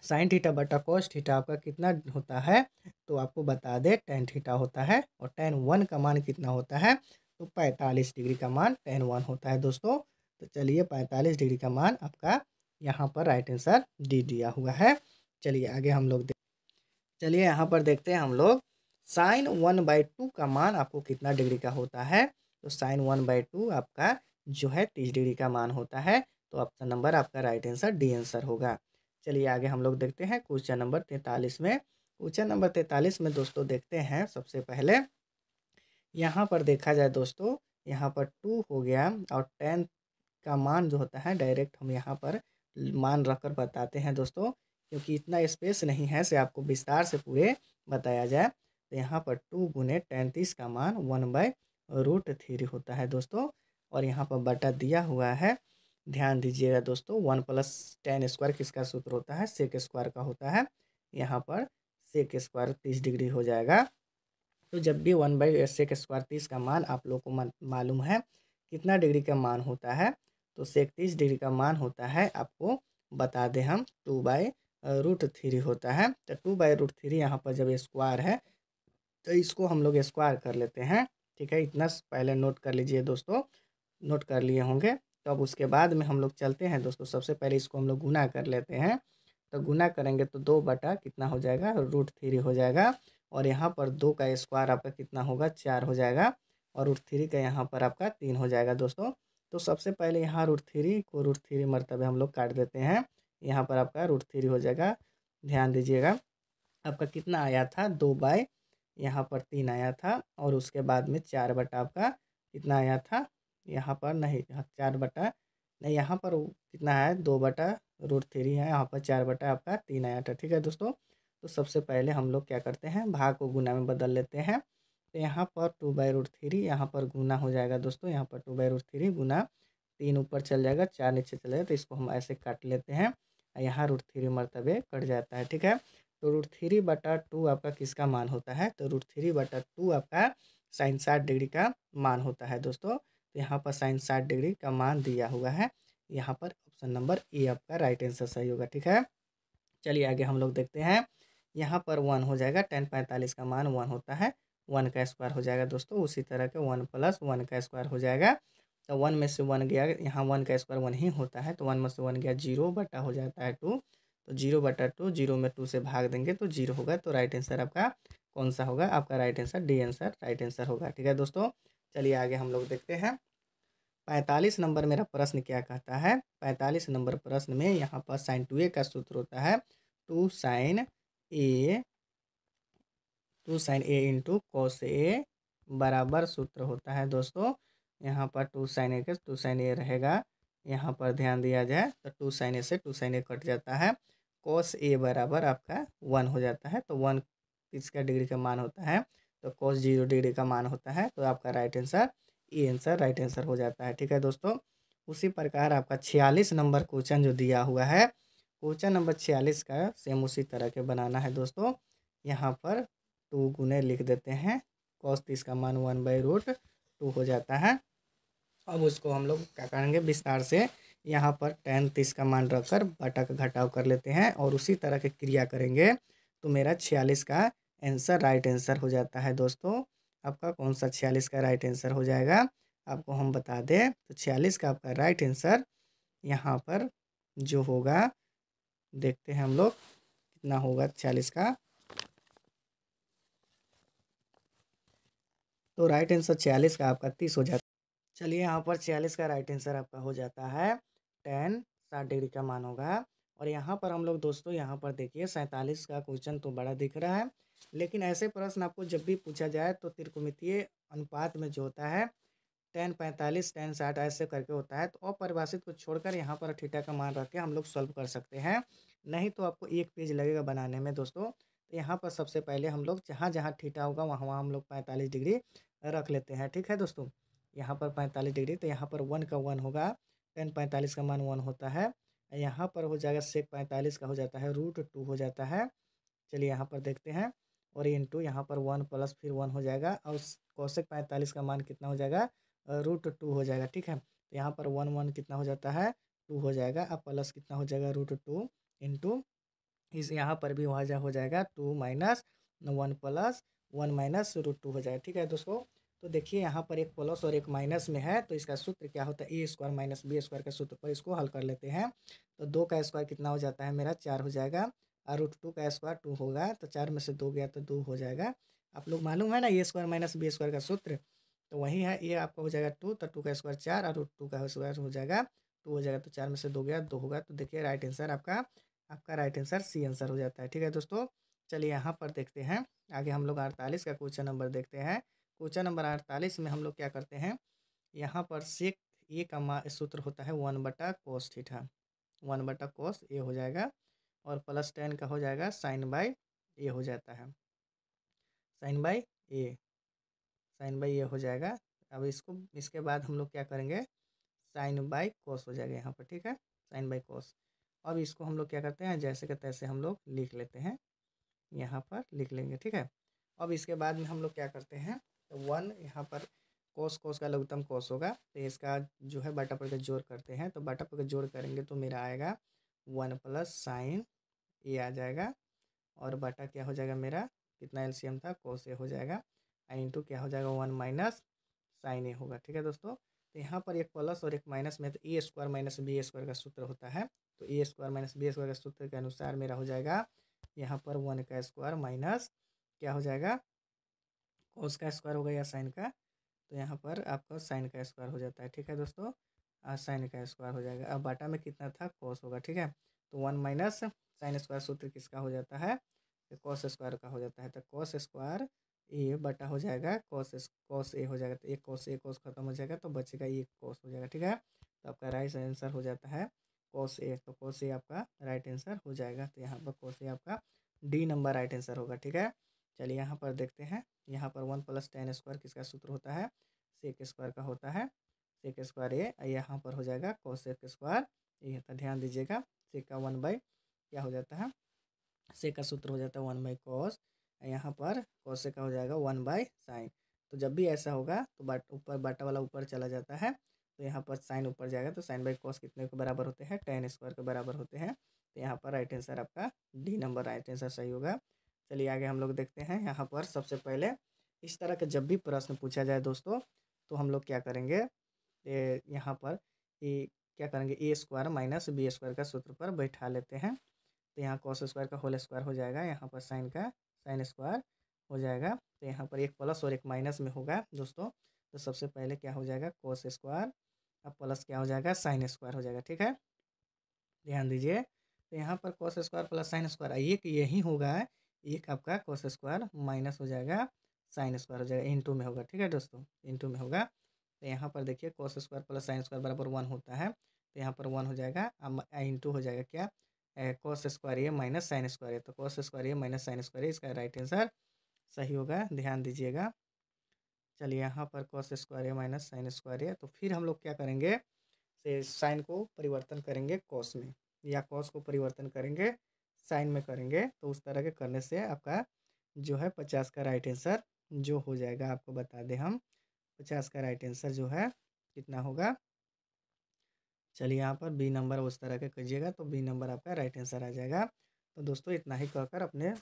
साइन थीटा बटा कोस थीटा आपका कितना होता है तो आपको बता दें टेन थीटा होता है और टेन वन का मान कितना होता है तो पैंतालीस डिग्री का मान टेन वन होता है दोस्तों तो चलिए पैंतालीस डिग्री का मान आपका यहाँ पर राइट आंसर डी दिया हुआ है चलिए आगे हम लोग चलिए यहाँ पर देखते हैं हम लोग साइन वन बाई टू का मान आपको कितना डिग्री का होता है तो साइन वन बाई टू आपका जो है तीस डिग्री का मान होता है तो ऑप्शन नंबर आपका राइट आंसर डी आंसर होगा चलिए आगे हम लोग देखते हैं क्वेश्चन नंबर तैंतालीस में क्वेश्चन नंबर तैंतालीस में दोस्तों देखते हैं सबसे पहले यहाँ पर देखा जाए दोस्तों यहाँ पर टू हो गया और टेन का मान जो होता है डायरेक्ट हम यहाँ पर मान रख कर बताते हैं दोस्तों क्योंकि इतना स्पेस नहीं है से आपको विस्तार से पूरे बताया जाए तो यहाँ पर टू गुने तैंतीस का मान वन बाय रूट थ्री होता है दोस्तों और यहाँ पर बटा दिया हुआ है ध्यान दीजिएगा दोस्तों वन प्लस टेन स्क्वायर किसका सूत्र होता है सेक स्क्वायर का होता है यहाँ पर सेक स्क्वायर तीस डिग्री हो जाएगा तो जब भी वन बाई सेक स्क्वायर तीस का मान आप लोग को मालूम है कितना डिग्री का मान होता है तो सेक तीस डिग्री का मान होता है आपको बता दें हम टू बाई रूट थ्री होता है तो टू बाई रूट थ्री यहाँ पर जब स्क्वायर है तो इसको हम लोग स्क्वायर कर लेते हैं ठीक है इतना पहले नोट कर लीजिए दोस्तों नोट कर लिए होंगे तो अब उसके बाद में हम लोग चलते हैं दोस्तों सबसे पहले इसको हम लोग गुना कर लेते हैं तो गुना करेंगे तो दो बटा कितना हो जाएगा रूट थ्री हो जाएगा और यहाँ पर दो का स्क्वायर आपका कितना होगा चार हो जाएगा और रूट थ्री का यहाँ पर आपका तीन हो जाएगा दोस्तों तो सबसे पहले यहाँ रूट थ्री को रूट थ्री मरतबे हम लोग काट देते हैं यहाँ पर आपका रूट थ्री हो जाएगा ध्यान दीजिएगा आपका कितना आया था दो बाय यहाँ पर तीन आया था और उसके बाद में चार बटा आपका कितना आया था यहाँ पर नहीं हाँ, चार बटा नहीं यहाँ पर कितना है दो बटा रूट थ्री है यहाँ पर चार बटा आपका तीन आया था ठीक है दोस्तों तो सबसे पहले हम लोग क्या करते हैं भाग को गुना में बदल लेते हैं तो यहाँ पर टू बाई रूट थ्री यहाँ पर गुना हो जाएगा दोस्तों यहाँ पर टू बाई रूट थ्री गुना तीन ऊपर चल जाएगा चार नीचे चल जाएगा तो इसको हम ऐसे काट लेते हैं यहाँ रूट थ्री मरतबे कट जाता है ठीक है तो रूट थ्री बटा टू आपका किसका मान होता है तो रूट थ्री बटा टू आपका साइन साठ डिग्री का मान होता है दोस्तों तो यहाँ पर साइन साठ डिग्री का मान दिया हुआ है यहाँ पर ऑप्शन नंबर ए आपका राइट आंसर सही होगा ठीक है चलिए आगे हम लोग देखते हैं यहाँ पर वन हो जाएगा टेन पैंतालीस का मान वन होता है वन का स्क्वायर हो जाएगा दोस्तों उसी तरह के वन प्लस वन का स्क्वायर हो जाएगा तो वन में से वन गया यहाँ वन का स्क्वायर वन ही होता है तो वन में से वन गया जीरो बटा हो जाता है टू तो जीरो बटा टू जीरो में टू से भाग देंगे तो जीरो होगा तो राइट आंसर आपका कौन सा होगा आपका right answer D answer right answer होगा ठीक है दोस्तों चलिए आगे हम लोग देखते हैं पैंतालीस नंबर मेरा प्रश्न क्या कहता है पैंतालीस नंबर प्रश्न में यहाँ पर साइन टू ए का सूत्र होता है two sine A two sine A into cos A बराबर सूत्र होता है दोस्तों यहाँ पर टू साइन ए के टू साइन ए रहेगा यहाँ पर ध्यान दिया जाए तो टू साइन ए से टू साइन ए कट जाता है कॉस ए बराबर आपका वन हो जाता है तो वन किसका डिग्री का मान होता है तो कॉस जीरो डिग्री का मान होता है तो आपका right answer A answer right answer हो जाता है ठीक है दोस्तों उसी प्रकार आपका छियालीस नंबर क्वेश्चन जो दिया हुआ है क्वेश्चन नंबर छियालीस का सेम उसी तरह के बनाना है दोस्तों यहाँ पर टू गुने लिख देते हैं कॉस तीस का मान वन बाई रूट टू हो जाता है अब उसको हम लोग क्या करेंगे विस्तार से यहाँ पर टेन तीस का मान रखकर बटा का घटाव कर लेते हैं और उसी तरह की क्रिया करेंगे तो मेरा छियालीस का आंसर राइट आंसर हो जाता है दोस्तों आपका कौन सा छियालीस का राइट आंसर हो जाएगा आपको हम बता दें तो छियालीस का आपका राइट आंसर यहाँ पर जो होगा देखते हैं हम लोग कितना होगा छियालीस का तो राइट आंसर छियालीस का आपका तीस हो जाता है चलिए यहाँ पर छियालीस का राइट आंसर आपका हो जाता है टेन साठ डिग्री का मान होगा और यहाँ पर हम लोग दोस्तों यहाँ पर देखिए सैंतालीस का क्वेश्चन तो बड़ा दिख रहा है लेकिन ऐसे प्रश्न आपको जब भी पूछा जाए तो त्रिकोमितीय अनुपात में जो होता है टेन पैंतालीस टेन साठ ऐसे करके होता है तो अपरिभाषित को छोड़कर यहाँ पर ठीठा का मान रख के हम लोग सॉल्व कर सकते हैं नहीं तो आपको एक पेज लगेगा बनाने में दोस्तों तो यहाँ पर सबसे पहले हम लोग जहाँ जहाँ ठीठा होगा वहाँ वहाँ हम लोग पैंतालीस डिग्री रख लेते हैं ठीक है दोस्तों यहाँ पर पैंतालीस डिग्री तो यहाँ पर वन का वन होगा टेन पैंतालीस का मान वन होता है यहाँ पर हो जाएगा सेक पैंतालीस का हो जाता है रूट टू हो जाता है चलिए यहाँ पर देखते हैं और टू यहाँ पर वन प्लस फिर वन हो जाएगा और कौशिक पैंतालीस का मान कितना हो जाएगा रूट टू हो जाएगा ठीक है तो यहाँ पर वन वन कितना हो जाता है टू हो जाएगा अब प्लस कितना हो जाएगा रूट टू इंटू इस यहाँ पर भी वहाँ हो जाएगा two minus one plus one minus root two हो जाएगा ठीक है दोस्तों तो देखिए यहाँ पर एक प्लस और एक माइनस में है तो इसका सूत्र क्या होता है A square minus B square का सूत्र पर इसको हल कर लेते हैं तो दो का स्क्वायर कितना हो जाता है मेरा चार हो जाएगा और रूट टू का स्क्वायर टू होगा तो चार में से दो गया तो दो हो जाएगा आप लोग मालूम है ना A square minus B square का सूत्र तो वही है ये आपका हो जाएगा टू तो टू का स्क्वायर चार और रूट टू का स्क्वायर हो जाएगा टू हो जाएगा तो चार में से दो गया दो होगा तो देखिए राइट आंसर आपका आपका राइट आंसर सी आंसर हो जाता है ठीक है दोस्तों चलिए यहाँ पर देखते हैं आगे हम लोग अड़तालीस का क्वेश्चन नंबर देखते हैं क्वेश्चन नंबर अड़तालीस में हम लोग क्या करते हैं यहाँ पर सेक ए का मा सूत्र होता है वन बटा कोस थीठा वन बटा कोस ए हो जाएगा और प्लस टेन का हो जाएगा साइन बाई ए हो जाता है sine by A sine by A हो जाएगा अब इसको इसके बाद हम लोग क्या करेंगे साइन बाई कोस हो जाएगा यहाँ पर ठीक है साइन बाई कोस अब इसको हम लोग क्या करते हैं जैसे के तैसे हम लोग लिख लेते हैं यहाँ पर लिख लेंगे ठीक है अब इसके बाद में हम लोग क्या करते हैं तो वन यहाँ पर कोस कोस का लघुतम कोस होगा तो इसका जो है बटा पर जोड़ करते हैं तो बटा पर जोड़ करेंगे तो मेरा आएगा वन प्लस साइन ए आ जाएगा और बटा क्या हो जाएगा मेरा कितना एलसीएम था कोस ए हो जाएगा आई इंटू क्या हो जाएगा वन माइनस साइन ए होगा ठीक है दोस्तों तो यहाँ पर एक प्लस और एक माइनस में तो A square minus B square का सूत्र होता है तो A square minus B square का सूत्र के अनुसार मेरा हो जाएगा यहाँ पर वन का स्क्वायर माइनस क्या हो जाएगा कोस का स्क्वायर होगा या साइन का तो यहाँ पर आपका साइन का स्क्वायर हो जाता है ठीक है दोस्तों साइन का स्क्वायर हो जाएगा अब बाटा में कितना था कोस होगा ठीक है तो वन माइनस साइन स्क्वायर सूत्र किसका हो जाता है कॉस तो स्क्वायर का हो जाता है तो कॉस स्क्वायर ए बटा हो जाएगा कोस कॉस ए हो जाएगा तो एक कोस ए कोस खत्म हो जाएगा तो बचेगा ये कोस हो जाएगा ठीक है तो आपका राइट आंसर हो जाता है कॉस ए तो कॉस ए आपका राइट आंसर हो जाएगा तो यहाँ पर कॉस ए आपका डी नंबर राइट आंसर होगा ठीक है चलिए यहाँ पर देखते हैं यहाँ पर वन प्लस टेन स्क्वायर किसका सूत्र होता है सेक स्क्वायर का होता है सेक स्क्वायर ए यहाँ पर हो जाएगा कोसेक स्क्वायर ये का ध्यान दीजिएगा सेक का वन बाई क्या हो जाता है सेक का सूत्र हो जाता है वन बाई कॉस यहाँ पर कॉसे का हो जाएगा वन बाई साइन तो जब भी ऐसा होगा तो बट ऊपर बाटा वाला ऊपर चला जाता है तो यहाँ पर साइन ऊपर जाएगा तो साइन बाई कॉस कितने के बराबर होते हैं टेन स्क्वायर के बराबर होते हैं तो यहाँ पर राइट आंसर आपका डी नंबर राइट आंसर सही होगा चलिए आगे हम लोग देखते हैं यहाँ पर सबसे पहले इस तरह का जब भी प्रश्न पूछा जाए दोस्तों तो हम लोग क्या करेंगे यहाँ पर ए, क्या करेंगे A square minus B square का सूत्र पर बैठा लेते हैं तो यहाँ कॉस स्क्वायर का होल स्क्वायर हो जाएगा यहाँ पर साइन का साइन स्क्वायर हो जाएगा तो यहाँ पर एक प्लस और एक माइनस में होगा दोस्तों तो सबसे पहले क्या हो जाएगा कोस स्क्वायर अब प्लस क्या हो जाएगा साइन स्क्वायर हो जाएगा ठीक है ध्यान दीजिए तो यहाँ पर cos square plus sine square आइए कि यही होगा एक आपका कोस स्क्वायर माइनस हो जाएगा साइन स्क्वायर हो जाएगा इन टू में होगा ठीक है दोस्तों इन टू में होगा तो यहाँ पर देखिए cos square plus sine square बराबर वन होता है तो यहाँ पर वन हो जाएगा इन टू हो जाएगा क्या कोस स्क्वायर ये माइनस साइन स्क्वायर है तो कोस स्क्वायर ये माइनस साइन स्क्वायर इसका राइट आंसर सही होगा ध्यान दीजिएगा चलिए यहाँ पर कॉस स्क्वायर है माइनस साइन स्क्वायर है तो फिर हम लोग क्या करेंगे से साइन को परिवर्तन करेंगे कॉस में या कॉस को परिवर्तन करेंगे साइन में करेंगे तो उस तरह के करने से आपका जो है पचास का राइट आंसर जो हो जाएगा आपको बता दें हम पचास का राइट आंसर जो है कितना होगा चलिए यहाँ पर बी नंबर उस तरह के करिएगा तो बी नंबर आपका राइट आंसर आ जाएगा तो दोस्तों इतना ही कहकर अपने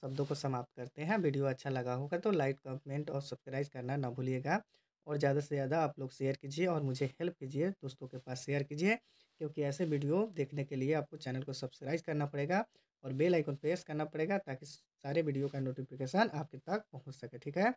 शब्दों को समाप्त करते हैं वीडियो अच्छा लगा होगा तो लाइक कमेंट और सब्सक्राइब करना ना भूलिएगा और ज़्यादा से ज़्यादा आप लोग शेयर कीजिए और मुझे हेल्प कीजिए दोस्तों के पास शेयर कीजिए क्योंकि ऐसे वीडियो देखने के लिए आपको चैनल को सब्सक्राइब करना पड़ेगा और बेल आइकन प्रेस करना पड़ेगा ताकि सारे वीडियो का नोटिफिकेशन आपके तक पहुंच सके ठीक है